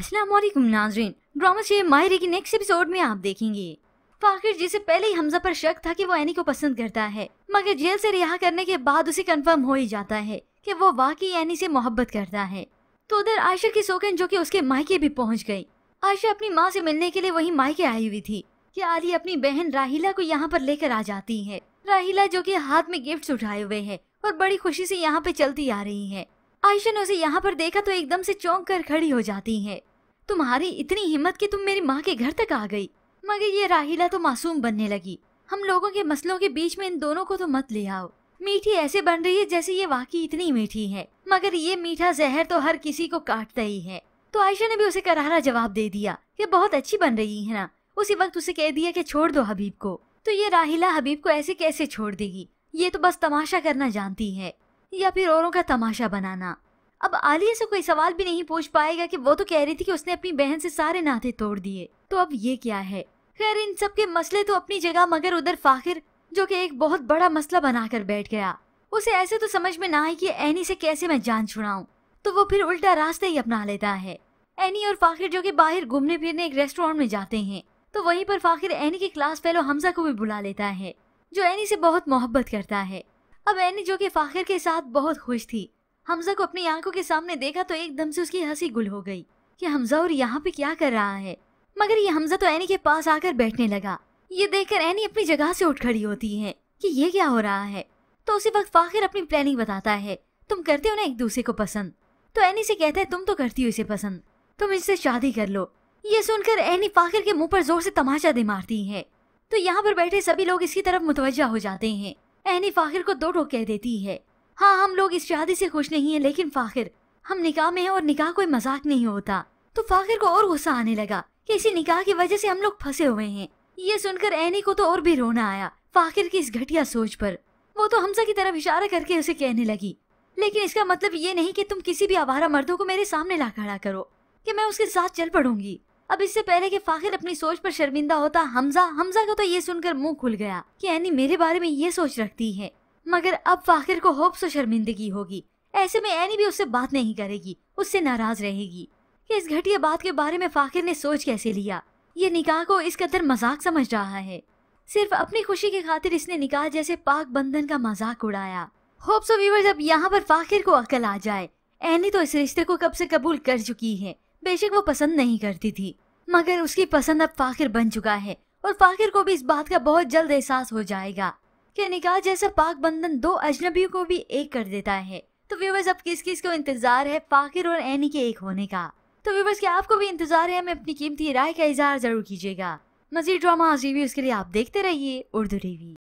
असलम नाजरीन ड्रामा से माहिर की नेक्स्ट एपिसोड में आप देखेंगे फाखिर जिसे पहले ही हमजा पर शक था कि वो एनी को पसंद करता है मगर जेल से रिहा करने के बाद उसे कंफर्म हो ही जाता है कि वो वाकई एनी से मोहब्बत करता है तो उधर आयशा की सोकन जो कि उसके मायके भी पहुंच गई आयशा अपनी माँ से मिलने के लिए वही मायके आई हुई थी कि आदि अपनी बहन राहिला को यहाँ पर लेकर आ जाती है राहिला जो की हाथ में गिफ्ट उठाए हुए है और बड़ी खुशी से यहाँ पे चलती आ रही है आयशा ने उसे यहाँ पर देखा तो एकदम से चौंक कर खड़ी हो जाती है तुम्हारी इतनी हिम्मत कि तुम मेरी माँ के घर तक आ गई मगर ये राहिला तो मासूम बनने लगी हम लोगों के मसलों के बीच में इन दोनों को तो मत ले आओ मीठी ऐसे बन रही है जैसे ये वाकई इतनी मीठी है मगर ये मीठा जहर तो हर किसी को काटता ही है तो आयशा ने भी उसे करारा जवाब दे दिया ये बहुत अच्छी बन रही है ना उसी वक्त उसे कह दिया कि छोड़ दो हबीब को तो ये राहिला हबीब को ऐसे कैसे छोड़ देगी ये तो बस तमाशा करना जानती है या फिर औरों का तमाशा बनाना अब आलिया से कोई सवाल भी नहीं पूछ पाएगा कि वो तो कह रही थी कि उसने अपनी बहन से सारे नाते तोड़ दिए तो अब ये क्या है खैर इन सब के मसले तो अपनी जगह मगर उधर फाखिर जो कि एक बहुत बड़ा मसला बनाकर बैठ गया उसे ऐसे तो समझ में ना आई कि एनी से कैसे मैं जान छुड़ाऊं तो वो फिर उल्टा रास्ता ही अपना लेता है एनी और फाखिर जो कि बाहर घूमने फिरने एक रेस्टोरेंट में जाते हैं तो वहीं पर फाखिर एनी के क्लास फेलो हमजा को भी बुला लेता है जो एनी से बहुत मोहब्बत करता है अब एनी जो कि फाखिर के साथ बहुत खुश थी हमजा को अपनी आंखों के सामने देखा तो एकदम से उसकी हंसी गुल हो गई कि हमजा और यहाँ पे क्या कर रहा है मगर ये हमजा तो एनी के पास आकर बैठने लगा ये देखकर एनी अपनी जगह से उठ खड़ी होती है कि ये क्या हो रहा है तो उसी वक्त फाखिर अपनी प्लानिंग बताता है तुम करते हो ना एक दूसरे को पसंद तो एनी से कहता है तुम तो करती हो इसे पसंद तुम इससे शादी कर लो ये सुनकर एनी फाखिर के मुंह पर जोर से तमाचा दे मारती है तो यहाँ पर बैठे सभी लोग इसकी तरफ मुतवजा हो जाते हैं एनी फाखिर को दो टोक कह देती है हाँ हम लोग इस शादी से खुश नहीं है लेकिन फाखिर हम निकाह में हैं और निकाह कोई मजाक नहीं होता तो फाखिर को और गुस्सा आने लगा कि इसी निकाह की वजह से हम लोग फंसे हुए हैं ये सुनकर ऐनी को तो और भी रोना आया फाखिर की इस घटिया सोच पर वो तो हमजा की तरफ इशारा करके उसे कहने लगी लेकिन इसका मतलब ये नहीं कि तुम किसी भी आवारा मर्दों को मेरे सामने ला खड़ा करो कि मैं उसके साथ चल पड़ूंगी अब इससे पहले कि फाखिर अपनी सोच पर शर्मिंदा होता हमजा हमजा का तो ये सुनकर मुंह खुल गया कि एनी मेरे बारे में ये सोच रखती है मगर अब फाखिर को होप से शर्मिंदगी होगी ऐसे में एनी भी उससे बात नहीं करेगी उससे नाराज रहेगी कि इस घटिया बात के बारे में फाखिर ने सोच कैसे लिया ये निकाह को इस कदर मजाक समझ रहा है सिर्फ अपनी खुशी की खातिर इसने निकाह जैसे पाक बंधन का मजाक उड़ाया होप सो व्यूवर्स अब यहाँ पर फाखिर को अकल आ जाए एनी तो इस रिश्ते को कब से कबूल कर चुकी है बेशक वो पसंद नहीं करती थी मगर उसकी पसंद अब फाखिर बन चुका है और फाखिर को भी इस बात का बहुत जल्द एहसास हो जाएगा के निकाह जैसा पाक बंधन दो अजनबियों को भी एक कर देता है तो व्यूवर्स अब किस किस को इंतजार है फाकिर और एनी के एक होने का तो व्यूवर्स के आपको भी इंतजार है हमें अपनी कीमती राय का इजहार जरूर कीजिएगा मजीद ड्रामा रिव्यूज के लिए आप देखते रहिए उर्दू टीवी